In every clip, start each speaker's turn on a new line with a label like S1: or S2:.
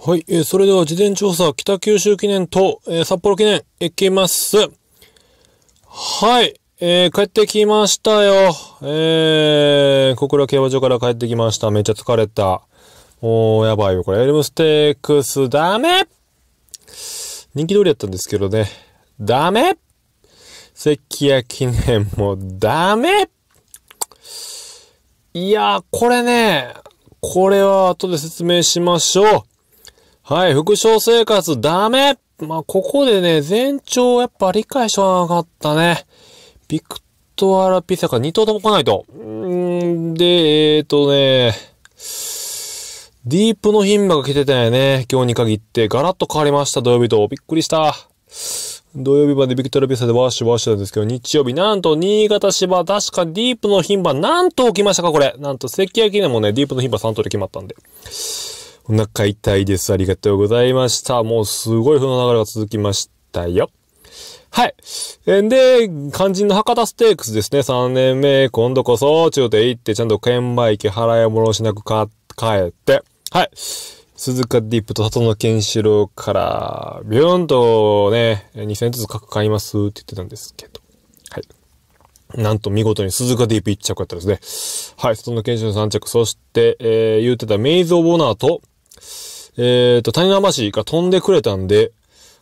S1: はい、えー、それでは事前調査、北九州記念と、えー、札幌記念、行きます。はい、えー、帰ってきましたよ。えー、小倉競馬場から帰ってきました。めっちゃ疲れた。おー、やばいよ。これ、エルムステークス、ダメ人気通りやったんですけどね。ダメ関谷記念もダメいやー、これね、これは後で説明しましょう。はい、副賞生活ダメまあ、ここでね、全長やっぱ理解しとなかったね。ビクトアラピサか2頭とも来ないと。んで、えっ、ー、とね、ディープの牝馬が来てたよね。今日に限って。ガラッと変わりました、土曜日と。びっくりした。土曜日までビクトルピサでワーシュワーシュなんですけど、日曜日、なんと、新潟芝、確かディープの牝馬、なんと起きましたか、これ。なんと、関焼でもね、ディープの牝馬3頭で決まったんで。お腹痛いです。ありがとうございました。もうすごい風の流れが続きましたよ。はい。んで、肝心の博多ステークスですね。3年目、今度こそ、中で行って、ちゃんと券売機払い戻しなく買って、はい。鈴鹿ディップと里野健志郎から、ビューンとね、2000ずつ各買いますって言ってたんですけど。はい。なんと見事に鈴鹿ディープ1着やったですね。はい、里野健志郎3着。そして、えー、言ってたメイズ・オボナーと、えっ、ー、と、谷川橋が飛んでくれたんで、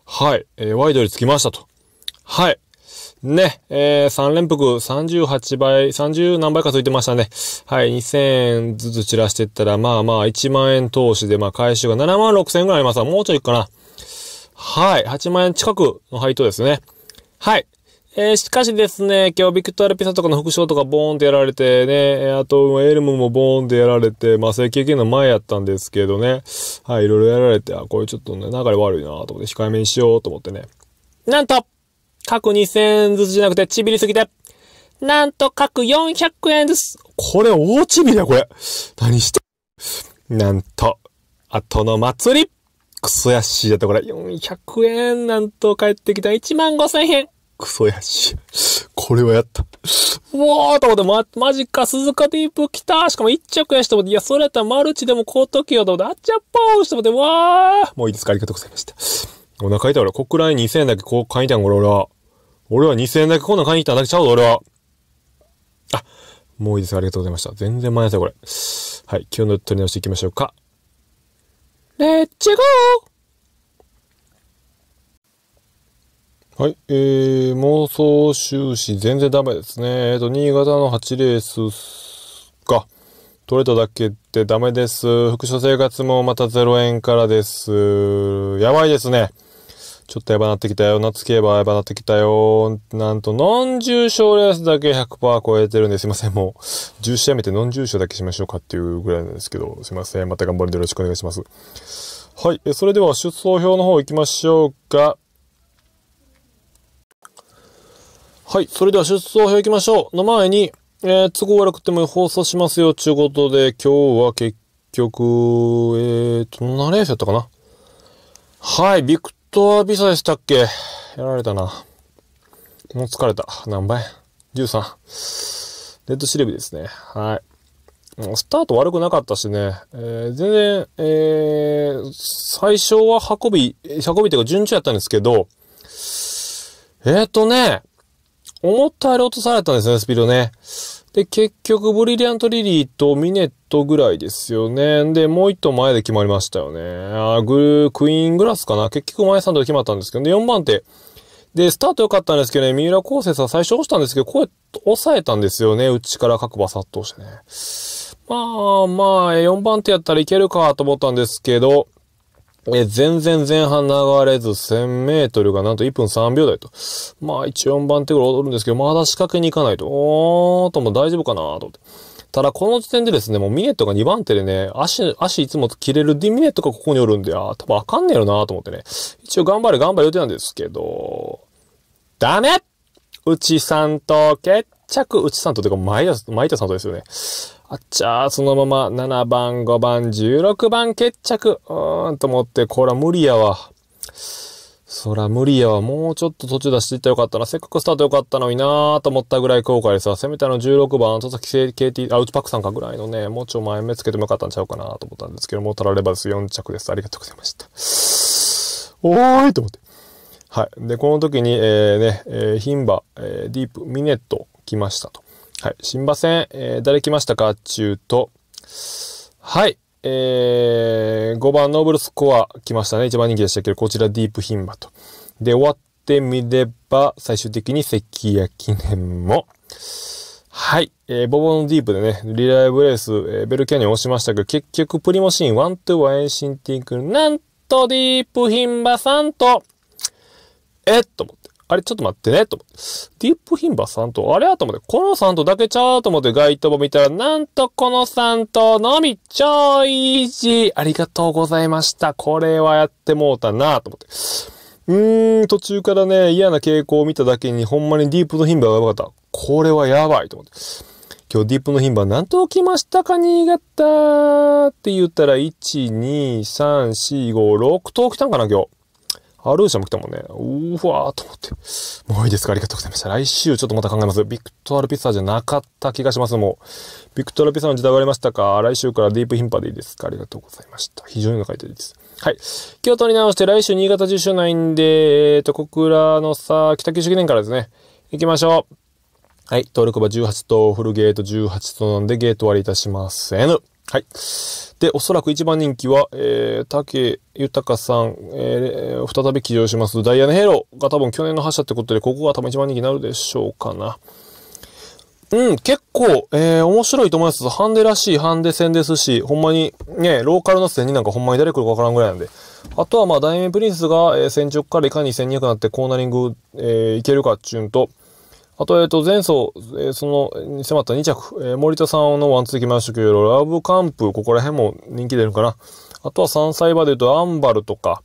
S1: はい、えー、ワイドにつきましたと。はい。ね、えー、3連複38倍、30何倍かついてましたね。はい、2000円ずつ散らしていったら、まあまあ1万円投資で、まあ回収が7万6000円ぐらいありますもうちょいかな。はい、8万円近くの配当ですね。はい。えー、しかしですね、今日ビクトル・ピサとかの副賞とかボーンってやられてね、あとエルムもボーンってやられて、まあ整形系の前やったんですけどね、はい、いろいろやられて、あ、これちょっとね、流れ悪いなと思って控えめにしようと思ってね。なんと各2000円ずつじゃなくて、ちびりすぎて、なんと各400円です。これ大ちびりだ、これ。何してなんと、後の祭りクソやしだとこれ、400円なんと帰ってきた1万5000円。クソやし。これはやった。うわーと思って、ま、マジか、鈴鹿ディープ来たしかも一着やしと思って、いや、それやったらマルチでもこうときよと思って、あっちゃっぽーしと思って、わーもういいですかありがとうございました。お腹痛い俺、国内2000円だけこう買いたん俺は。俺は2000円だけこんな買いにたんだけちゃうぞ、俺は。あ、もういいです。ありがとうございました。全然間に合わせこれ。はい、今日の取り直していきましょうか。レッツゴーはい、えー、妄想収支全然ダメですね。えっ、ー、と、新潟の8レースが取れただけでダメです。副所生活もまた0円からです。やばいですね。ちょっとやばなってきたよ。夏競馬やばなってきたよ。なんと、ノン重賞レースだけ100%超えてるんですいません。もう、10試合見てノン重賞だけしましょうかっていうぐらいなんですけど、すいません。また頑張るんでよろしくお願いします。はい。えそれでは出走表の方行きましょうか。はい。それでは出走表行きましょう。の前に、えー、都合悪くても放送しますよ。ちゅうことで、今日は結局、えーと、何レースやったかなはい。ビクトアビサでしたっけやられたな。もう疲れた。何倍 ?13。レッドシルビですね。はい。スタート悪くなかったしね、えー、全然、えー、最初は運び、運びというか順調やったんですけど、えっ、ー、とね、思ったより落とされたんですね、スピードね。で、結局、ブリリアントリリーとミネットぐらいですよね。で、もう一頭前で決まりましたよね。あグー、クイーングラスかな。結局、前3頭で決まったんですけど、ね、4番手。で、スタート良かったんですけどね、三浦康生さん最初押したんですけど、こうやって抑えたんですよね。内から各馬殺到してね。まあまあ、4番手やったらいけるかと思ったんですけど、え全然前半流れず、1000メートルがなんと1分3秒台と。まあ、1、4番手ぐらい踊るんですけど、まだ仕掛けに行かないと。おーともう大丈夫かなと思って。ただ、この時点でですね、もうミネットが2番手でね、足、足いつも切れるディミネットがここにおるんで、あ多分あかんねえよなと思ってね。一応頑張れ頑張れ予定なんですけど、ダメうちさんと着内さんとてか、前田、前田さんとですよね。あっちゃー、そのまま7番、5番、16番決着。うーんと思って、こら無理やわ。そら無理やわ。もうちょっと途中出していったらよかったな。せっかくスタートよかったのになーと思ったぐらい後悔でさ、せめてあの16番、佐々木 KT、あ、内パックさんかぐらいのね、もうちょい前目つけてもよかったんちゃうかなと思ったんですけども、う取らればです。4着です。ありがとうございました。おーいと思って。はい。で、この時に、えー、ね、えー、牝馬、えー、ディープ、ミネット、来ましたと。はい。新馬戦、えー、誰来ましたかちゅうと、はい。えー、5番ノーブルスコア来ましたね。一番人気でしたけど、こちらディープン馬と。で、終わってみれば、最終的に関谷記念も、はい。えー、ボボのディープでね、リライブレース、えー、ベルキャニオン押しましたけど、結局プリモシーン1、2ンシンティンクなんとディープン馬さんと、えっと思って。あれ、ちょっと待ってね、と。ディップヒンバ3頭あれやと思って、この3頭だけちゃうと思ってガイドも見たら、なんとこの3頭のみ、超ーいー。ありがとうございました。これはやってもうたな、と思って。うーん、途中からね、嫌な傾向を見ただけに、ほんまにディープのヒンバーがやばかった。これはやばいと思って。今日ディープの頻番何頭来ましたか新潟って言ったら、1、2、3、4、5、6頭来たんかな今日。ハルーシャも来たもんね。うわーと思って。もういいですかありがとうございました。来週ちょっとまた考えます。ビクトアルピサじゃなかった気がします。もう。ビクトアルピサの時代終わりましたか来週からディープヒンパでいいですかありがとうございました。非常に書いていいです。はい。日取り直して来週新潟10周年で、えっ、ー、と、小倉のさ、北九州記念からですね。行きましょう。はい。登録場18とフルゲート18となんでゲート終わりいたしません。はい。で、おそらく一番人気は、えー、竹豊さん、えー、再び起乗します、ダイヤのヘローが多分去年の覇者ってことで、ここが多分一番人気になるでしょうかな。うん、結構、えー、面白いと思います。ハンデらしいハンデ戦ですし、ほんまに、ね、ローカルの戦になんかほんまに誰来るかわからんぐらいなんで。あとは、まあ、ダイヤメプリンスが、えー、戦直からいかに1200になってコーナリング、えー、いけるかっちゅうんと、あと、えっ、ー、と、前走、えー、その、に迫った2着、えー、森田さんのワンツーきましたけど、ラブカンプ、ここら辺も人気出るかな。あとは3歳馬で言うと、アンバルとか、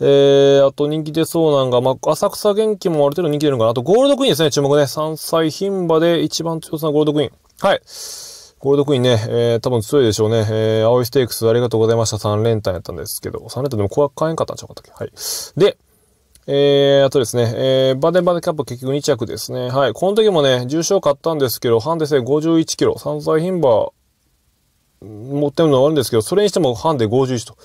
S1: えー、あと人気出そうなんが、まあ、浅草元気もある程度人気出るかな。あと、ゴールドクイーンですね、注目ね。3歳牝馬で一番強そうなゴールドクイーン。はい。ゴールドクイーンね、えー、多分強いでしょうね。えー、青いステークスありがとうございました。3連単やったんですけど、3連単でも怖く買えんかったんちゃうかったっけはい。で、えー、あとですね、えー、バデンバデンカップ結局2着ですね。はい。この時もね、重賞買ったんですけど、ハンデ性51キロ、三歳牝馬、持ってるのはあるんですけど、それにしてもハンデ51と。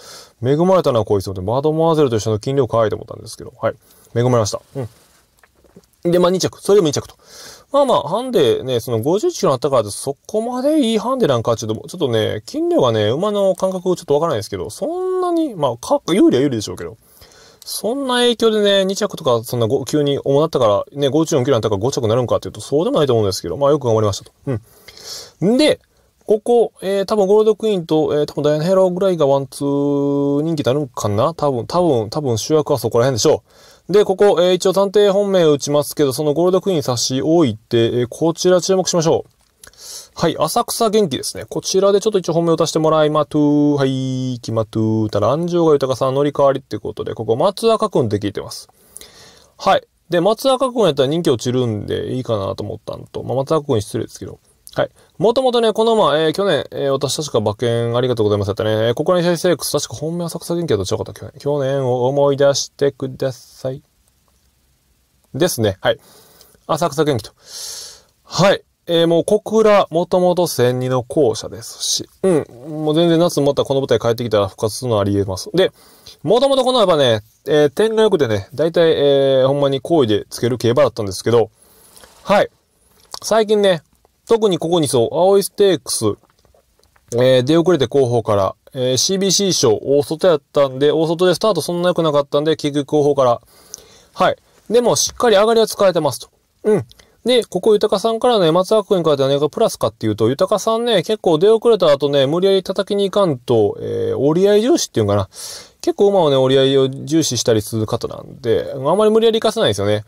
S1: 恵まれたのはこいつで、マドモアゼルと一緒の金量可愛いと思ったんですけど、はい。恵まれました。うん。で、まあ2着。それでも2着と。まあまあ、ハンデね、その5 1キロになったからそこまでいいハンデなんかちょっと、ちょっとね、金量がね、馬の感覚ちょっとわからないですけど、そんなに、まあ、か、有利は有利でしょうけど。そんな影響でね、2着とか、そんな急に重なったから、ね、54キロになったから5着になるんかっていうと、そうでもないと思うんですけど、まあよく頑張りましたと。うん。んで、ここ、えー、多分ゴールドクイーンと、えー、多分ダイアナヘローぐらいがワンツー人気になるんかな多分、多分、多分主役はそこら辺でしょう。で、ここ、えー、一応探偵本命打ちますけど、そのゴールドクイーン差し置いて、えー、こちら注目しましょう。はい、浅草元気ですね。こちらでちょっと一応本名を出してもらいまとぅ。ー。はい、きまとぅ。ー。たら、安城が豊かさん乗り換わりってことで、ここ松赤くんって聞いてます。はい。で、松赤くんやったら人気落ちるんでいいかなと思ったのと、まあ、松赤くん失礼ですけど。はい。もともとね、この前、えー、去年、えー、私確か馬券ありがとうございますやったね。えー、ここに先生、確か本命浅草元気だとちうかった去年。去年を思い出してください。ですね。はい。浅草元気と。はい。えー、もう小倉、もともと千二の校舎ですし、うん、もう全然夏またこの舞台帰ってきたら復活するのはあり得ます。で、もともとこの場っね、えー、点が良くてね、大体、えー、ほんまに好意でつける競馬だったんですけど、はい。最近ね、特にここにそう、青いステークス、えー、出遅れて後方から、えー、CBC 賞大外やったんで、大外でスタートそんな良くなかったんで、結局後方から、はい。でも、しっかり上がりは使えてますと。うん。で、ここ豊さんからね、松悪君からではね、プラスかっていうと、豊さんね、結構出遅れた後ね、無理やり叩きに行かんと、えー、折り合い重視っていうかな。結構馬をね、折り合いを重視したりする方なんで、あんまり無理やり行かせないんですよね。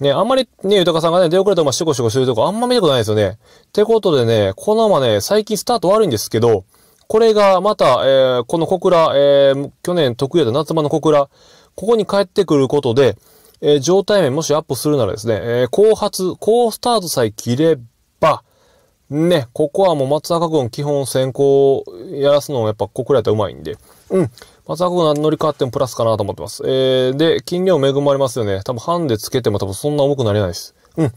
S1: ね、あんまりね、豊さんがね、出遅れた馬シコシコしてるとこあんま見たことないですよね。ってことでね、この馬ね、最近スタート悪いんですけど、これがまた、えー、この小倉、えー、去年得意だった夏場の小倉、ここに帰ってくることで、えー、状態面もしアップするならですね、えー、後発、後スタートさえ切れば、ね、ここはもう松坂君基本先行やらすのもやっぱここらやったらうまいんで、うん。松坂君は乗り換わってもプラスかなと思ってます。えー、で、金量恵まれますよね。多分ハンデつけても多分そんな重くなれないです。うん。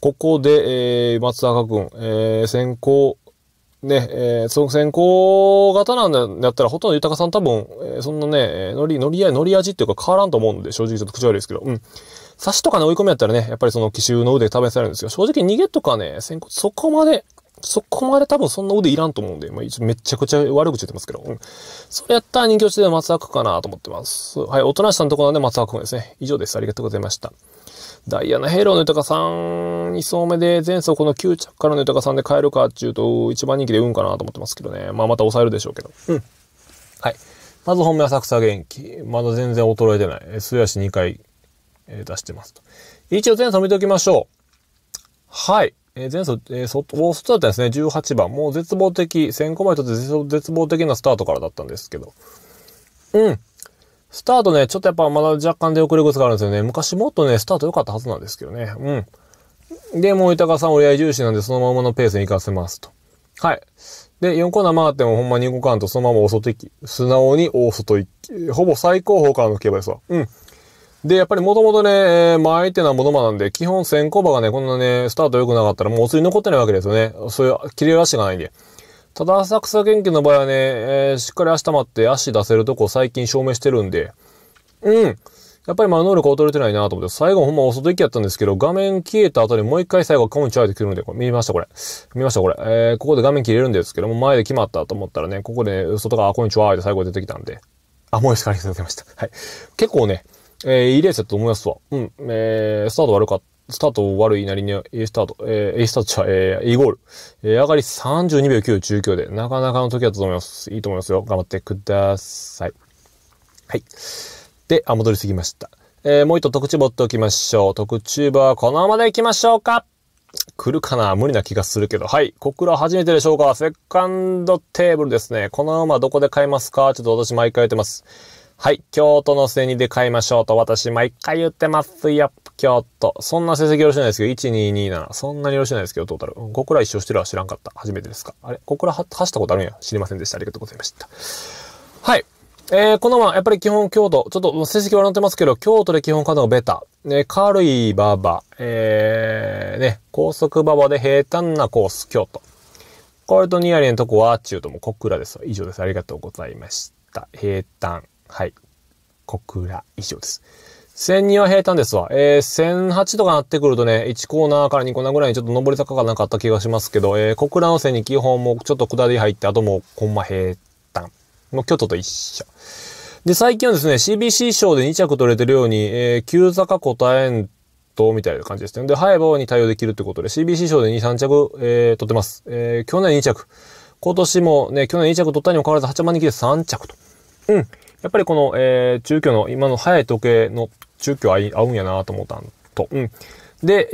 S1: ここで、えー、松坂君、えー、先行、ね、えー、その先行型なんだったら、ほとんど豊さん多分、えー、そんなね、乗り、乗り合い、乗り味っていうか変わらんと思うんで、正直ちょっと口悪いですけど、うん。差しとかね、追い込みやったらね、やっぱりその奇襲の腕試されるんですけど、正直逃げとかね、先行、そこまで、そこまで多分そんな腕いらんと思うんで、まあ、めちゃくちゃ悪口言ってますけど、うん。それやったら人気落ちで松田君かなと思ってます。はい、おとなしさんのところなんで松田君ですね。以上です。ありがとうございました。ダイアナ・ヘイローの豊さん、2層目で前走この9着からの豊さんで買えるかっていうと、1番人気で運かなと思ってますけどね。まあまた抑えるでしょうけど。うん。はい。まず本命浅草元気。まだ全然衰えてない。素足2回、えー、出してますと。一応前走見ておきましょう。はい。えー、前走、えー、外、外だったんですね。18番。もう絶望的。1000個前とって絶望的なスタートからだったんですけど。うん。スタートね、ちょっとやっぱまだ若干出遅れ靴があるんですよね。昔もっとね、スタート良かったはずなんですけどね。うん。で、もう豊さん折り合い重視なんで、そのままのペースに行かせますと。はい。で、4コーナー回ってもほんまに動かんとそのまま大外行き。素直に大外行き。ほぼ最高峰からの競馬ですわ。うん。で、やっぱりもともとね、まあ相手なものまなんで、基本先行馬がね、こんなね、スタート良くなかったらもうお釣り残ってないわけですよね。そういう切れ足がないんで。ただ浅草元気の場合はね、えー、しっかり足溜まって足出せるとこ最近証明してるんで、うん。やっぱりまあ能力衰えてないなと思って、最後ほんま遅い行きやったんですけど、画面消えた後にもう一回最後カムチャーで来るんで、これ見ましたこれ。見ましたこれ。えー、ここで画面切れるんですけども、前で決まったと思ったらね、ここで、ね、外側こんにちはって最後出てきたんで。あ、もう一回ありがとうございました。はい。結構ね、えー、いいレースだと思いますわ。うん。えー、スタート悪かった。スタート悪いなりに A スタート、えー、A スタートじゃ、えー、A ゴール。えー、上がり32秒9、19で、なかなかの時だったと思います。いいと思いますよ。頑張ってください。はい。で、あ、戻りすぎました。えー、もう一度特注ボっておきましょう。特注バー、このままで行きましょうか来るかな無理な気がするけど。はい。小倉初めてでしょうかセカンドテーブルですね。この馬どこで買いますかちょっと私毎回やってます。はい。京都のせにで買いましょうと私毎回言ってますや、京都。そんな成績よろしくないですけど、1227。そんなによろしくないですけど、トータル。小ら一生してるは知らんかった。初めてですか。あれここら走ったことあるんや。知りませんでした。ありがとうございました。はい。えー、このまま、やっぱり基本京都、ちょっと成績はなってますけど、京都で基本カードがベタ。ね、軽い馬場、えー、ね、高速馬場で平坦なコース、京都。これとニアリのとこは、中とも小倉です。以上です。ありがとうございました。平坦。はい。小倉以上です。1000人は平坦ですわ。えー、1008とかなってくるとね、1コーナーから2コーナーぐらいにちょっと上り坂がなかった気がしますけど、えー、小倉の線に基本もちょっと下り入って、あともうコンマ平坦。もう京都と一緒。で、最近はですね、CBC 賞で2着取れてるように、えー、急坂答えんと、みたいな感じですね。で、早い棒に対応できるってことで、CBC 賞で2、3着、えー、取ってます。えー、去年2着。今年もね、去年2着取ったにもかかわらず8万人切で3着と。うん。やっぱりこの、えー、中距の、今の早い時計の中距合うんやなと思ったんと。うん。で、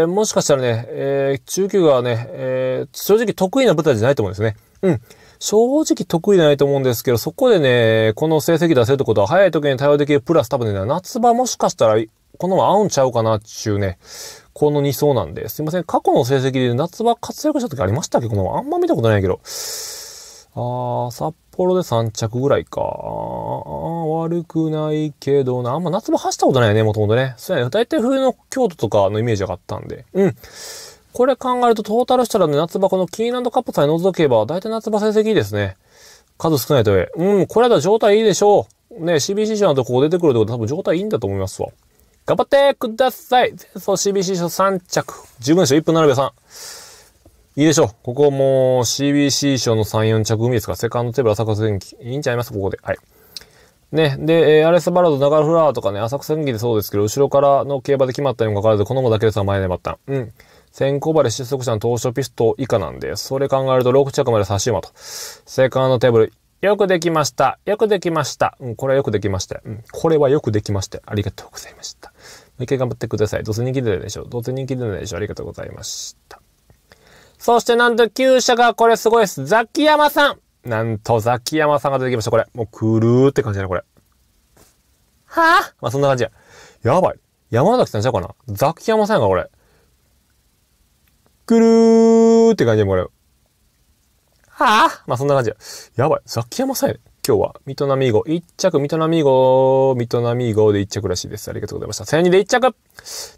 S1: えー、もしかしたらね、えー、中級がね、えー、正直得意な舞台じゃないと思うんですね。うん。正直得意じゃないと思うんですけど、そこでね、この成績出せるってことは、早い時に対応できる、プラス多分ね、夏場もしかしたら、このまま合うんちゃうかなっちゅうね、この2層なんで、すいません。過去の成績で夏場活躍した時ありましたっけこのままあんま見たことないけど。あー、札幌で3着ぐらいか。悪くないけどな。あんま夏場走ったことないよね、もともとね。そうやね。大体冬の京都とかのイメージがあったんで。うん。これ考えるとトータルしたらね、夏場このキーランドカップさえ除けば、大体夏場成績いいですね。数少ないとえ。うん、これだと状態いいでしょう。ね、CBC 賞のとこ出てくるってこと多分状態いいんだと思いますわ。頑張ってくださいそう CBC 賞3着。十分でしょ ?1 分7秒3。いいでしょう。ここも CBC 賞の3、4着組ですか。セカンドテーブル、浅草電機。いいんちゃいますここで。はい。ね。で、えー、アレス・バラード、ガルフラワーとかね、浅草電機でそうですけど、後ろからの競馬で決まったにもかかわらず、この子だけですが前で待った。うん。先行馬で失速者の当初ピスト以下なんで、それ考えると6着まで差し馬と。セカンドテーブル、よくできました。よくできました。うん、これはよくできました。うん、これはよくできました。ありがとうございました。もう一回頑張ってください。どうせ人気出ないでしょう。どうせ人気出ないでしょう。ありがとうございました。そしてなんと旧社がこれすごいです。ザキヤマさんなんとザキヤマさんが出てきました、これ。もうくるーって感じだね、これ。はぁ、あ、まあ、そんな感じや。やばい。山崎さんちゃうかなザキヤマさんやから、これ。くるーって感じや、これ。はぁ、あ、まあ、そんな感じや。やばい。ザキヤマさんやね。今日は、ミトナミーゴ、着、ミトナミーゴ、ミトナミーゴで一着らしいです。ありがとうございました。千人で一着っ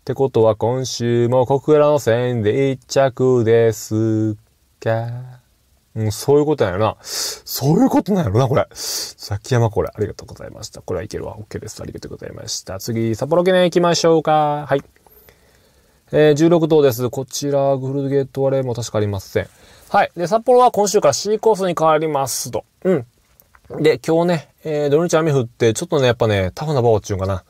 S1: てことは、今週も小倉の千人で一着ですか。うん、そういうことなんやな。そういうことなんやろな、これ。崎山これ、ありがとうございました。これはいけるわ。OK です。ありがとうございました。次、札幌記念行きましょうか。はい。えー、16頭です。こちら、グルーゲート割れも確かありません。はい。で、札幌は今週から C コースに変わりますと。うん。で、今日ね、えー、土日雨降って、ちょっとね、やっぱね、タフな場をっちゅうかな。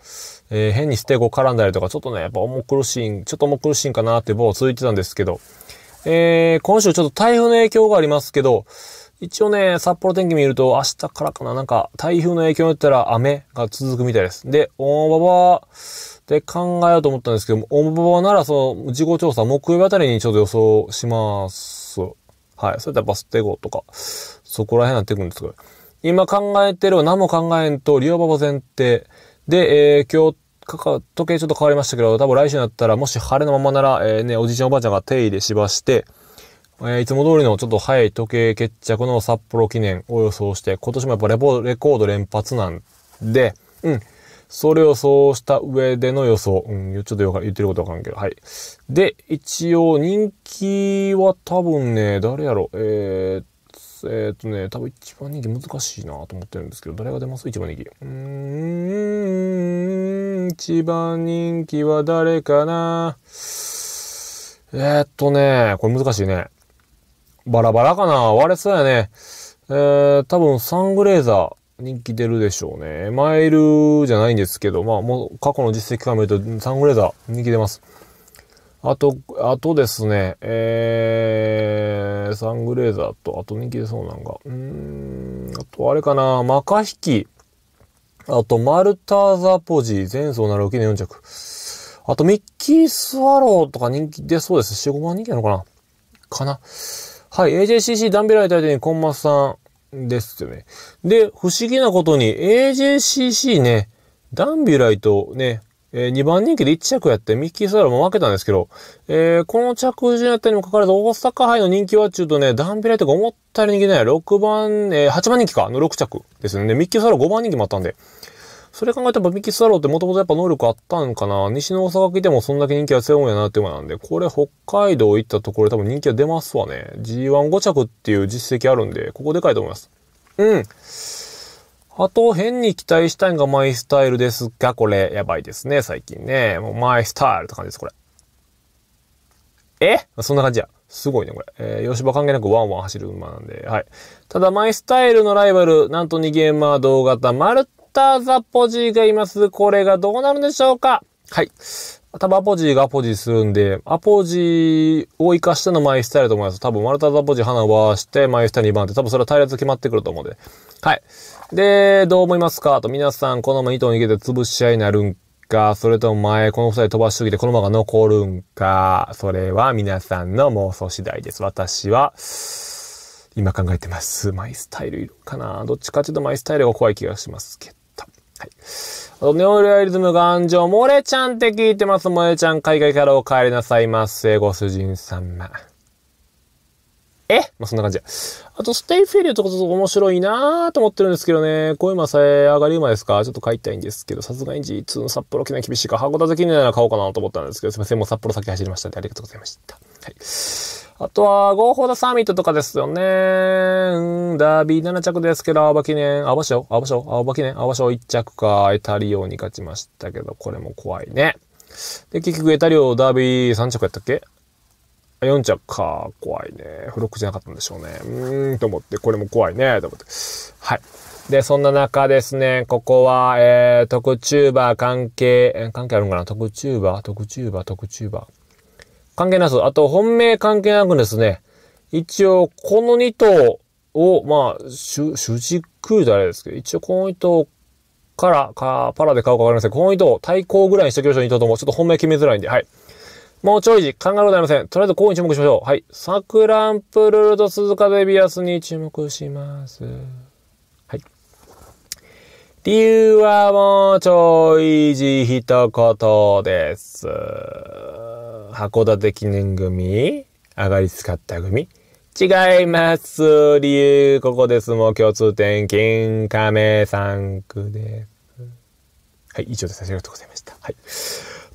S1: えー、変にステゴ絡んだりとか、ちょっとね、やっぱ重苦しいちょっと重苦しいんかなっていう棒続いてたんですけど、えー、今週ちょっと台風の影響がありますけど、一応ね、札幌天気見ると明日からかな、なんか台風の影響によったら雨が続くみたいです。で、大ばばで考えようと思ったんですけど大ばばならその事故調査木曜日あたりにちょっと予想します。はい。それとやっぱステゴとか、そこら辺になってくるんですけど。今考えてる何も考えんと、リオバボ前提。で、えー、今日、かか、時計ちょっと変わりましたけど、多分来週になったら、もし晴れのままなら、えー、ね、おじいちゃんおばあちゃんが手入れしばして、えー、いつも通りのちょっと早い時計決着の札幌記念を予想して、今年もやっぱレポ、レコード連発なんで、うん。それをそうした上での予想。うん、ちょっとよか言ってることわかんけど。はい。で、一応人気は多分ね、誰やろ。えー、っ。えっ、ー、とね、多分一番人気難しいなと思ってるんですけど、誰が出ます一番人気。うーん、一番人気は誰かなえー、っとね、これ難しいね。バラバラかな割れそうやね。えー、多分サングレーザー人気出るでしょうね。マイルじゃないんですけど、まあもう過去の実績から見るとサングレーザー人気出ます。あと、あとですね、えー、サングレーザーと、あと人気でそうなんが、うーん、あとあれかな、マカヒキ、あとマルターザポジ、前走なる沖の4着。あとミッキースワローとか人気出そうです。4、5万人気なのかなかな。はい、AJCC ダンベライ大手にコンマスさんですよね。で、不思議なことに AJCC ね、ダンビュライとね、えー、2番人気で1着やって、ミッキー・サーも負けたんですけど、えー、この着順やったにもかかわらず、大阪杯の人気はちゅうとね、ダンピライトが思ったより人気ない。6番、えー、8番人気か、の6着ですね。ミッキー・サー5番人気もあったんで。それ考えたらミッキー・ローってもともとやっぱ能力あったんかな。西の大阪来てもそんだけ人気は強いもんやなって思うなんで、これ北海道行ったところで多分人気は出ますわね。G15 着っていう実績あるんで、ここでかいと思います。うん。あと、変に期待したいのがマイスタイルですが、これ、やばいですね、最近ね。もうマイスタイルって感じです、これ。えそんな感じや。すごいね、これ。えー、吉場関係なくワンワン走る馬なんで、はい。ただ、マイスタイルのライバル、なんと2ゲーマー同型、マルタザポジーがいます。これがどうなるんでしょうかはい。多分アポジーがアポジーするんで、アポジーを活かしてのマイスタイルと思います。多分マルタザポジー花回して、マイスタイル2番って、多分それは隊列決まってくると思うんで。はい。で、どう思いますかと、皆さん、このまま糸を逃げて潰し合いになるんか、それとも前、この二人飛ばしすぎてこのまま残るんか、それは皆さんの妄想次第です。私は、今考えてます。マイスタイルいるかなどっちかというとマイスタイルが怖い気がしますけど。はい。あと、ネオレアリズム頑丈、モレちゃんって聞いてます。モレちゃん、海外からお帰りなさいませ。ご主人様。えまあ、そんな感じあと、ステイフェリューとかちょっと面白いなーと思ってるんですけどね。小今さえ上がり馬ですかちょっと買いたいんですけど、さすがに G2 の札幌記念厳しいか、函館記念なら買おうかなと思ったんですけど、すいません、もう札幌先走りましたん、で、ありがとうございました。はい。あとは、合法だサミットとかですよね。うん、ダービー7着ですけど、青葉記念、青葉賞、青葉賞、青葉記念、青葉賞1着か、エタリオに勝ちましたけど、これも怖いね。で、結局エタリオダービー3着やったっけ4着か、怖いね。付録じゃなかったんでしょうね。うーん、と思って、これも怖いね、と思って。はい。で、そんな中ですね、ここは、えー、特チューバー関係、えー、関係あるんかな特チューバー特チューバー特チューバー関係なす。あと本命関係なくですね、一応、この2頭を、まあ、主、主軸じゃないですけど、一応この2頭から、か、パラで買うかわかりません。この2頭、対抗ぐらいにしておきましょう、2頭とも。ちょっと本命決めづらいんで、はい。もうちょい時考えることありません。とりあえずここに注目しましょう。はい。サクランプルルと鈴鹿デビアスに注目します。はい。理由はもうちょい時一言です。函館記念組上がり使った組違います。理由、ここです。もう共通点、金亀三区です。はい、以上です。ありがとうございました。はい。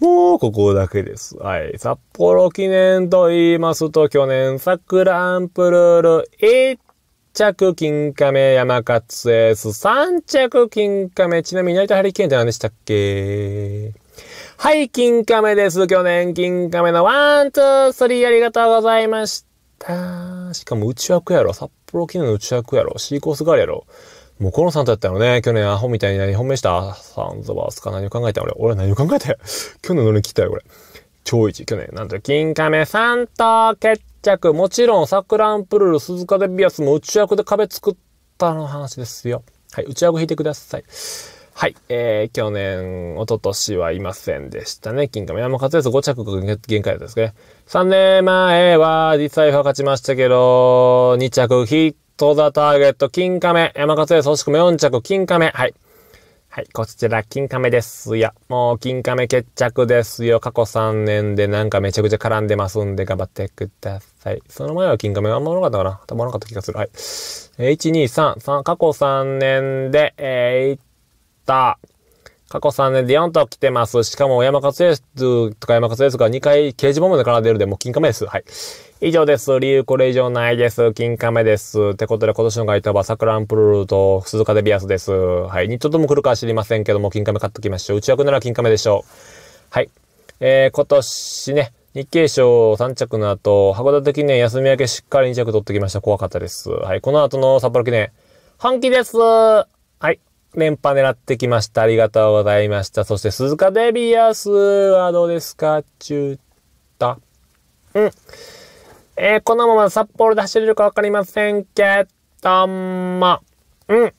S1: もうここだけです。はい。札幌記念と言いますと、去年、桜アンプルール1着金亀山勝エース3着金亀。ちなみに成田ハリケーンって何でしたっけはい、金亀です。去年、金亀のワン、ツー、スリーありがとうございました。しかも内枠やろ。札幌記念の内枠やろ。シーコースがあるやろ。もうコロさんだったよね。去年アホみたいに何本目したサンズバースか何を考えた俺。俺何を考えた去年乗り切ったよ、これ。超一、去年。なんと、金亀んと決着。もちろん、サクランプルル、鈴鹿でビアスも内役で壁作ったの話ですよ。はい、内役引いてください。はい。えー、去年、一昨年はいませんでしたね。金亀山勝です。5着が限界ですね。3年前は、実際は勝ちましたけど、2着引トザターゲット、金亀、山勝です。惜しくも4着、金亀。はい。はい、こちら、金亀ですいや、もう、金亀決着ですよ。過去3年でなんかめちゃくちゃ絡んでますんで、頑張ってください。その前は金亀あんまなかったかなたまなかった気がする。はい。1、2、3、3、過去3年で、えー、いった。過去3年で4と来てます。しかも、山勝エースとか山勝エースが2回刑事ボムで絡んでるんで、もう金亀です。はい。以上です。理由これ以上ないです。金亀です。ってことで今年の該当はサクランプルルと鈴鹿デビアスです。はい。にちょとも来るかは知りませんけども、金亀買っときましょう。内枠なら金亀でしょう。はい。えー、今年ね、日経賞3着の後、函館記念休み明けしっかり2着取ってきました。怖かったです。はい。この後の札幌記念、本気ですはい。連覇狙ってきました。ありがとうございました。そして鈴鹿デビアスはどうですかちゅった。うん。えー、このまま札幌で走れるかわかりませんけどま、うん。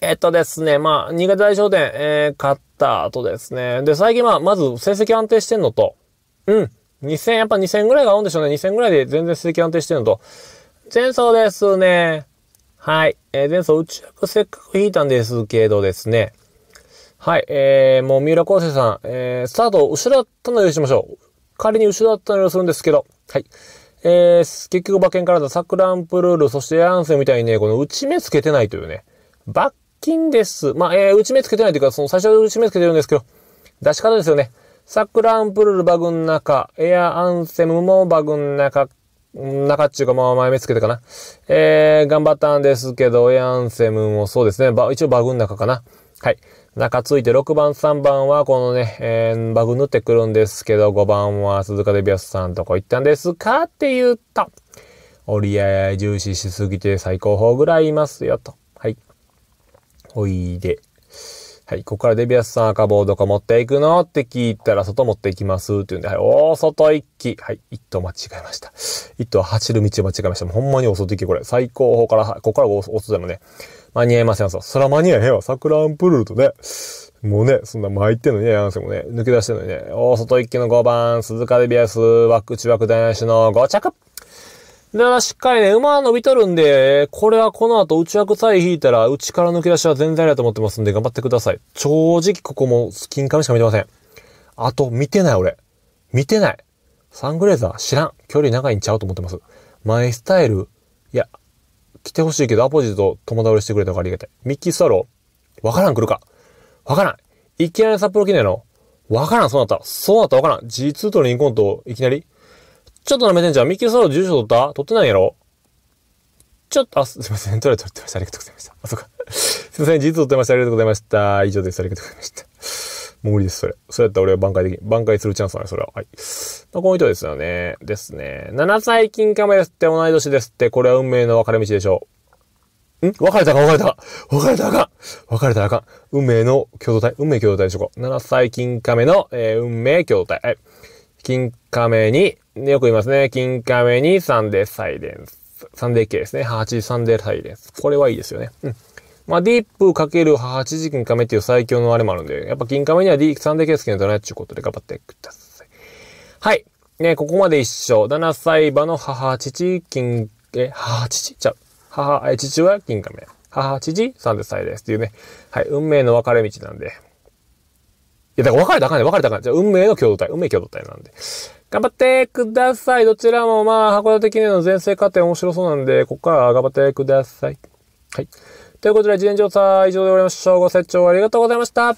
S1: えっとですね、まあ、新潟大商店、えー、買った後ですね。で、最近まあ、まず成績安定してんのと、うん。2000、やっぱ2000ぐらいが合うんでしょうね。2000ぐらいで全然成績安定してんのと。前走ですね。はい。えー、前走内枠せっかく引いたんですけどですね。はい。えー、もう三浦康生さん、えー、スタート後ろだったのよしましょう。仮に後ろだったのよするんですけど。はい。えー、結局馬券からだサクランプルール、そしてエアンセみたいにね、この打ち目つけてないというね、罰金です。まあ、えー、打ち目つけてないというか、その最初は打ち目つけてるんですけど、出し方ですよね。サクランプルールバグン中、エアアンセムもバグン中、中っちゅうか、まあ前目つけてかな。えー、頑張ったんですけど、エアアンセムもそうですね。ば、一応バグン中かな。はい。中ついて6番、3番はこのね、えー、バグ塗ってくるんですけど、5番は鈴鹿デビアスさんとこ行ったんですかって言うと、折り合い重視しすぎて最高峰ぐらいいますよと。はい。おいで。はい、ここからデビアスさん赤棒どこ持っていくのって聞いたら、外持っていきますって言うんで、はい、おー、外一気。はい、一頭間違えました。一頭走る道を間違えました。もうほんまに遅い時これ。最高峰から、ここから遅いのね。間に合いませんと。そら間に合えへんわ。桜アンプルルとね。もうね、そんな参ってんのにね、ヤンセもね、抜け出してんのにね。大外一気の5番、鈴鹿デビアス、枠内枠台無しの5着だからしっかりね、馬は伸びとるんで、これはこの後内枠さえ引いたら、内から抜け出しは全然ありだと思ってますんで、頑張ってください。正直ここもスキンカムしか見てません。あと、見てない俺。見てない。サングレーザー知らん。距離長いんちゃうと思ってます。マイスタイル、いや、来てほしいけど、アポジと友倒れしてくれたのがありがたい。ミッキースワロー、わからん来るか。わからん。いきなり札幌記念の、わからん、そうなった。そうなった、わからん。G2 とリンコント、いきなり。ちょっと舐めてんじゃん。ミッキースワロー住所取った取ってないやろちょっと、あ、すいません。取れ取ってました。ありがとうございました。あ、そうか。すいません。G2 取ってました。ありがとうございました。以上です。ありがとうございました。もう無理です、それ。それやったら俺は挽回でき、挽回するチャンスだね、それは。はい。まあ、この人ですよね。ですね。7歳金亀ですって、同い年ですって、これは運命の分かれ道でしょう。ん別れたか別れたか別れたあかん別れたあかん運命の共同体運命共同体でしょうか ?7 歳金亀の、えー、運命共同体。はい。金亀に、よく言いますね。金亀にサンデーサイレンス。サンデー系ですね。8サンデーサイレンス。これはいいですよね。うん。まあ、ディープかける8時金亀っていう最強のあれもあるんで、やっぱ金亀には D、サンデーケースキのドラっていうことで頑張ってください。はい。ね、ここまで一緒。7歳馬の母、父、金、え、母、父ちゃう。母、え、父は金亀。母、父、30歳です。っていうね。はい。運命の分かれ道なんで。いや、だから別れたらあかんね。別れたらあかん。じゃ運命の共同体。運命共同体なんで。頑張ってください。どちらもまあ、函館記念の全盛過程面白そうなんで、ここから頑張ってください。はい。ということで、事前調査以上で終わりましょう。ご清聴ありがとうございました。